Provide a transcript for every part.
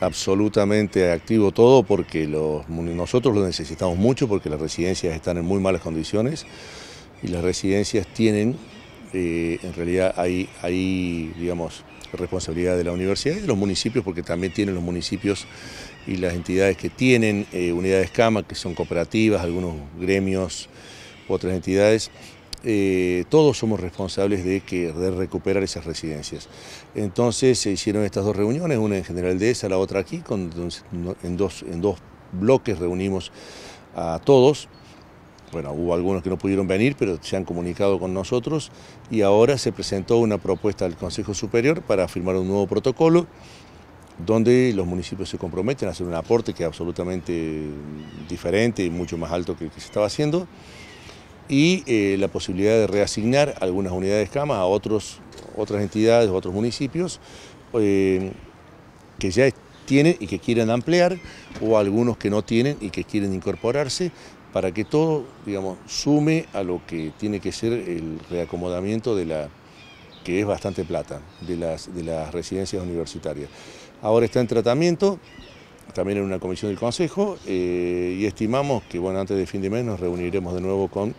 absolutamente activo todo porque los, nosotros lo necesitamos mucho porque las residencias están en muy malas condiciones y las residencias tienen, eh, en realidad hay, hay, digamos, responsabilidad de la universidad y de los municipios porque también tienen los municipios y las entidades que tienen eh, unidades cama, que son cooperativas, algunos gremios, otras entidades, eh, todos somos responsables de, que, recuperar esas residencias. Entonces se hicieron estas dos reuniones, una en General de esa, la otra aquí, en, dos, en dos bloques reunimos a todos. Bueno, hubo algunos que no pudieron venir, pero se han comunicado con nosotros y ahora se presentó una propuesta al Consejo Superior para firmar un nuevo protocolo donde los municipios se comprometen a hacer un aporte que es absolutamente diferente y mucho más alto que el que se estaba haciendo y eh, la posibilidad de reasignar algunas unidades cama a otros, otras entidades, otros municipios eh, que ya tienen y que quieran ampliar o algunos que no tienen y que quieren incorporarse para que todo, digamos, sume a lo que tiene que ser el reacomodamiento de la que es bastante plata, de las, de las residencias universitarias. Ahora está en tratamiento, también en una comisión del Consejo, eh, y estimamos que bueno, antes de fin de mes nos reuniremos de nuevo con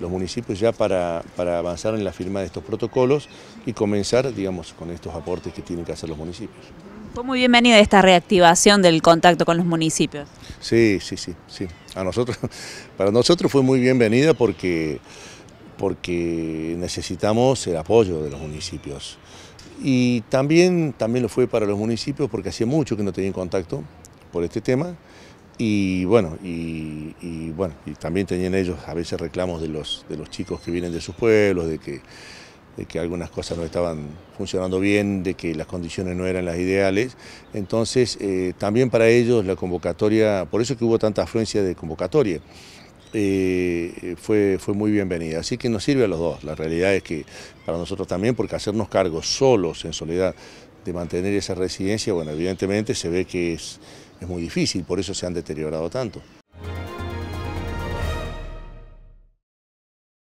los municipios ya para, avanzar en la firma de estos protocolos y comenzar, digamos, con estos aportes que tienen que hacer los municipios. Fue muy bienvenida esta reactivación del contacto con los municipios. Sí, sí, sí, sí. A nosotros, para nosotros fue muy bienvenida porque, porque necesitamos el apoyo de los municipios. Y también, también lo fue para los municipios porque hacía mucho que no tenían contacto por este tema y bueno, y, bueno, y también tenían ellos a veces reclamos de los, de los chicos que vienen de sus pueblos, de que, que algunas cosas no estaban funcionando bien, de que las condiciones no eran las ideales. Entonces, eh, también para ellos la convocatoria, por eso que hubo tanta afluencia de convocatoria, eh, fue, fue muy bienvenida. Así que nos sirve a los dos. La realidad es que para nosotros también, porque hacernos cargo solos, en soledad, de mantener esa residencia, bueno, evidentemente se ve que es es muy difícil, por eso se han deteriorado tanto.